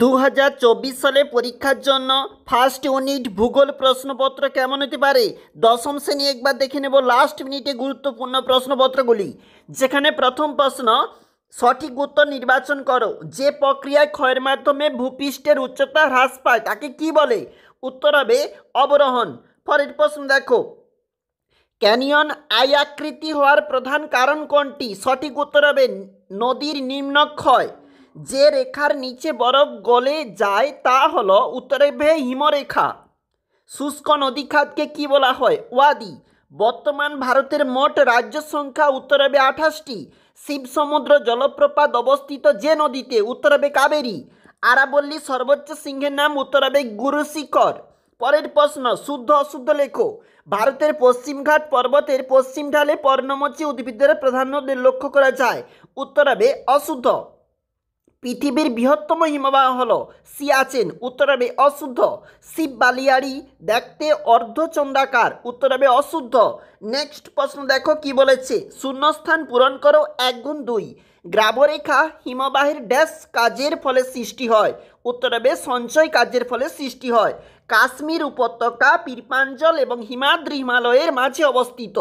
দু সালে পরীক্ষার জন্য ফার্স্ট ইউনিট ভূগোল প্রশ্নপত্র কেমন হতে পারে দশম শ্রেণী একবার দেখে নেব লাস্ট মিনিটে গুরুত্বপূর্ণ প্রশ্নপত্রগুলি যেখানে প্রথম প্রশ্ন সঠিক উত্তর নির্বাচন করো যে প্রক্রিয়ায় ক্ষয়ের মাধ্যমে ভূপৃষ্ঠের উচ্চতা হ্রাস পায় তাকে কি বলে উত্তর হবে অবরোহণ পরের প্রশ্ন দেখো ক্যানিয়ন আই আকৃতি হওয়ার প্রধান কারণ কোনটি সঠিক উত্তর হবে নদীর নিম্নক্ষয় যে রেখার নিচে বরফ গলে যায় তা হলো উত্তরে ভে হিমরেখা শুষ্ক নদী খাতকে কি বলা হয় ওয়াদি বর্তমান ভারতের মোট রাজ্য সংখ্যা উত্তরবে আঠাশটি শিবসমুদ্র জলপ্রপাত অবস্থিত যে নদীতে উত্তরবে কাবেরী আরাবল্লী সর্বোচ্চ সিংহের নাম উত্তরবে গুরুশিখর পরের প্রশ্ন শুদ্ধ অশুদ্ধ লেখো ভারতের পশ্চিমঘাট পর্বতের পশ্চিম ঢালে পর্ণমোচী উদ্ভিদের প্রাধান্য লক্ষ্য করা যায় উত্তরবে অশুদ্ধ পৃথিবীর বৃহত্তম হিমবাহ হল সিয়াচেন উত্তরাবে অশুদ্ধ শিব বালিয়ারি দেখতে অর্ধচন্দ্রাকার উত্তরাবে অশুদ্ধ নেক্সট প্রশ্ন দেখো কি বলেছে শূন্যস্থান পূরণ করো এক গুণ দুই গ্রাবরেখা হিমবাহের ড্যাশ কাজের ফলে সৃষ্টি হয় উত্তরাবে সঞ্চয় কাজের ফলে সৃষ্টি হয় কাশ্মীর উপত্যকা পীরপাঞ্জল এবং হিমাদ্রি হিমালয়ের মাঝে অবস্থিত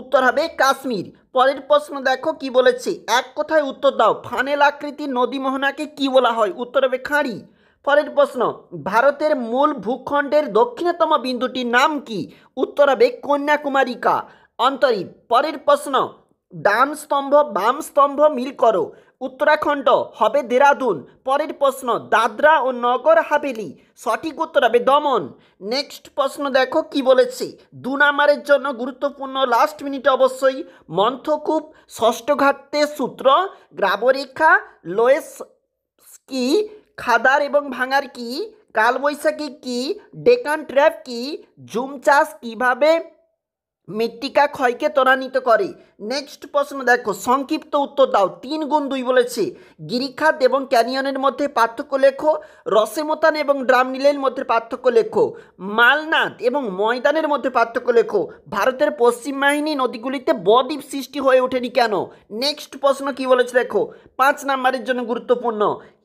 উত্তর হবে কাশ্মীর পরের প্রশ্ন দেখো কি বলেছে এক কথায় উত্তর দাও ফানেল আকৃতির নদী মোহনাকে কি বলা হয় উত্তর হবে খাঁড়ি পরের প্রশ্ন ভারতের মূল ভূখণ্ডের দক্ষিণতম বিন্দুটির নাম কি উত্তর হবে কন্যাকুমারিকা অন্তরীপ পরের প্রশ্ন ডান স্তম্ভ বাম স্তম্ভ মিল করো উত্তরাখণ্ড হবে দেরাদুন পরের প্রশ্ন দাদরা ও নগর হাভেলি সঠিক উত্তর হবে দমন নেক্সট প্রশ্ন দেখো কি বলেছে দু নাম্বারের জন্য গুরুত্বপূর্ণ লাস্ট মিনিটে অবশ্যই মন্থকূপ ষষ্ঠঘাটতে সূত্র গ্রাবরেখা লোয়েস কি খাদার এবং ভাঙার কি কালবৈশাখী কি ডেকান ট্র্যাপ কি জুম চাষ কীভাবে মৃত্তিকা ক্ষয়কে ত্বরান্বিত করে নেক্সট প্রশ্ন দেখো সংক্ষিপ্ত উত্তর দাও তিন গুণ দুই বলেছে গিরিখাত এবং ক্যানিয়নের মধ্যে পার্থক্য লেখো রসেমতান এবং ড্রাম নীলের মধ্যে পার্থক্য লেখো মালনাথ এবং ময়দানের মধ্যে পার্থক্য লেখো ভারতের পশ্চিম বাহিনী নদীগুলিতে বদ্বীপ সৃষ্টি হয়ে ওঠেনি কেন নেক্সট প্রশ্ন কি বলেছে দেখো পাঁচ নাম্বারের জন্য গুরুত্বপূর্ণ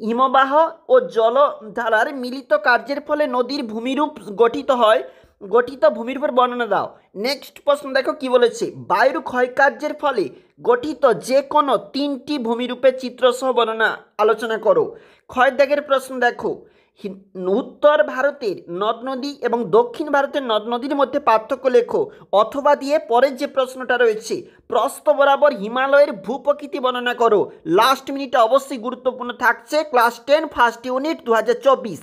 হিমবাহ ও জলধারার মিলিত কার্যের ফলে নদীর ভূমিরূপ গঠিত হয় গঠিত ভূমির উপর বর্ণনা দাও নেক্সট প্রশ্ন দেখো কি বলেছে বায়ুর ক্ষয়কার্যের ফলে গঠিত যে কোনো তিনটি ভূমিরূপে চিত্রসহ বর্ণনা আলোচনা করো ক্ষয়দাগের প্রশ্ন দেখো উত্তর ভারতের নদ নদী এবং দক্ষিণ ভারতের নদ নদীর মধ্যে পার্থক্য লেখো অথবা দিয়ে পরের যে প্রশ্নটা রয়েছে প্রস্ত বরাবর হিমালয়ের ভূপ্রকৃতি বর্ণনা করো লাস্ট মিনিটে অবশ্যই গুরুত্বপূর্ণ থাকছে ক্লাস টেন ফার্স্ট ইউনিট দু হাজার চব্বিশ